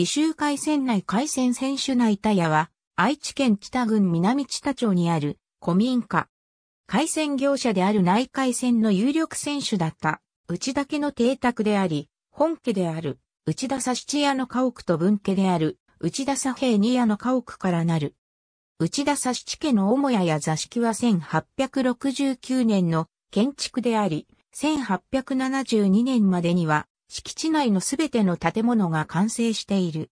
美州海戦内海戦選手内田屋は、愛知県北郡南知田町にある古民家。海戦業者である内海戦の有力選手だった内田家の邸宅であり、本家である内田佐七屋の家屋と分家である内田佐平二屋の家屋からなる。内田佐七家の母屋や座敷は1869年の建築であり、1872年までには敷地内のすべての建物が完成している。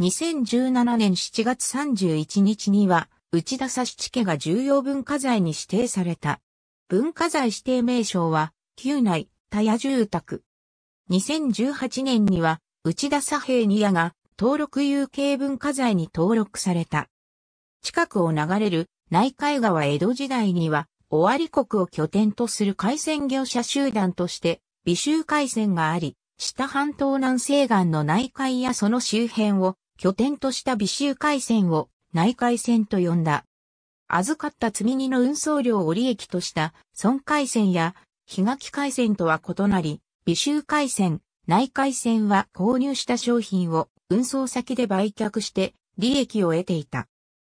2017年7月31日には、内田佐七家が重要文化財に指定された。文化財指定名称は、旧内、田屋住宅。2018年には、内田佐平二屋が登録有形文化財に登録された。近くを流れる内海川江戸時代には、尾張国を拠点とする海鮮業者集団として、美州海鮮があり、下半島南西岸の内海やその周辺を拠点とした美州海線を内海線と呼んだ。預かった積み荷の運送量を利益とした損海線や日垣海線とは異なり、美州海線、内海線は購入した商品を運送先で売却して利益を得ていた。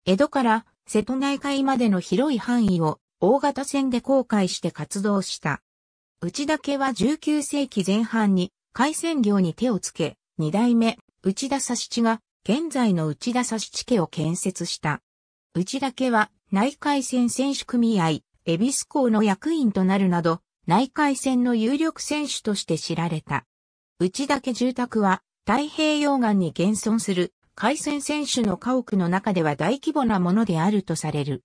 江戸から瀬戸内海までの広い範囲を大型船で航海して活動した。内家は19世紀前半に海鮮業に手をつけ、二代目、内田佐七が、現在の内田佐七家を建設した。内田家は、内海戦選手組合、恵比寿港の役員となるなど、内海戦の有力選手として知られた。内田家住宅は、太平洋岸に現存する海鮮選手の家屋の中では大規模なものであるとされる。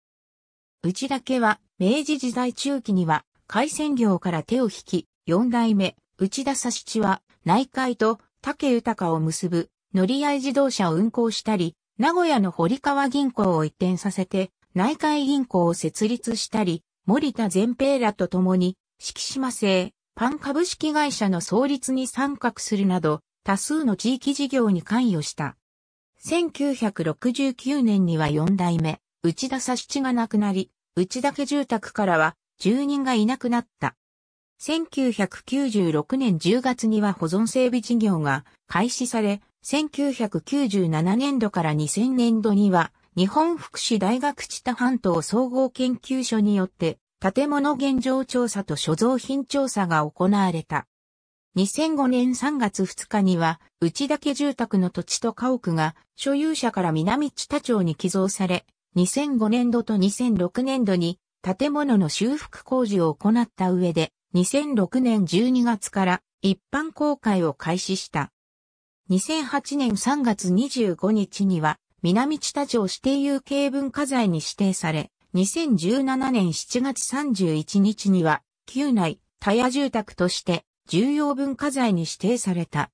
内田家は明治時代中期には海鮮業から手を引き、四代目内田佐七は内海と竹豊を結ぶ乗り合い自動車を運行したり、名古屋の堀川銀行を移転させて内海銀行を設立したり、森田全平らと共に敷島製パン株式会社の創立に参画するなど、多数の地域事業に関与した。1969年には4代目、内田佐七が亡くなり、内田家住宅からは住人がいなくなった。1996年10月には保存整備事業が開始され、1997年度から2000年度には日本福祉大学知多半島総合研究所によって建物現状調査と所蔵品調査が行われた。2005年3月2日には、内岳住宅の土地と家屋が所有者から南知多町に寄贈され、2005年度と2006年度に建物の修復工事を行った上で、2006年12月から一般公開を開始した。2008年3月25日には、南地田町指定有形文化財に指定され、2017年7月31日には、旧内、田屋住宅として重要文化財に指定された。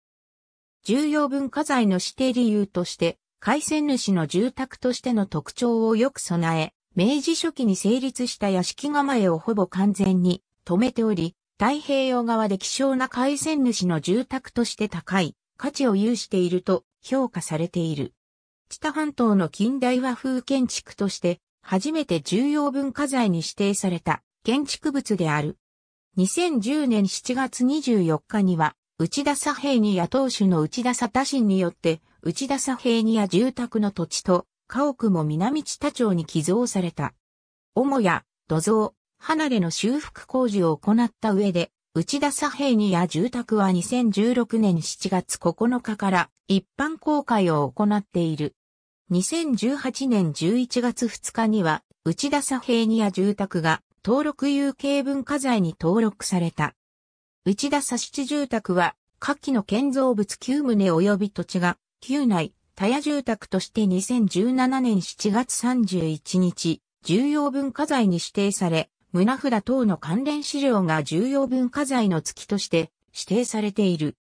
重要文化財の指定理由として、海鮮主の住宅としての特徴をよく備え、明治初期に成立した屋敷構えをほぼ完全に止めており、太平洋側で希少な海鮮主の住宅として高い価値を有していると評価されている。北半島の近代和風建築として初めて重要文化財に指定された建築物である。2010年7月24日には内田佐平に野党主の内田佐田信によって内田佐平にや住宅の土地と家屋も南地田町に寄贈された。母屋、土蔵、離れの修復工事を行った上で、内田佐平にや住宅は2016年7月9日から一般公開を行っている。2018年11月2日には、内田佐平にや住宅が登録有形文化財に登録された。内田佐七住宅は、下記の建造物9棟及び土地が、旧内、田屋住宅として2017年7月31日、重要文化財に指定され、胸札等の関連資料が重要文化財の月として指定されている。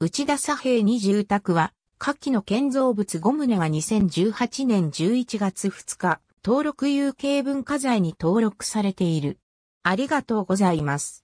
内田左平二住宅は、下記の建造物5棟は2018年11月2日、登録有形文化財に登録されている。ありがとうございます。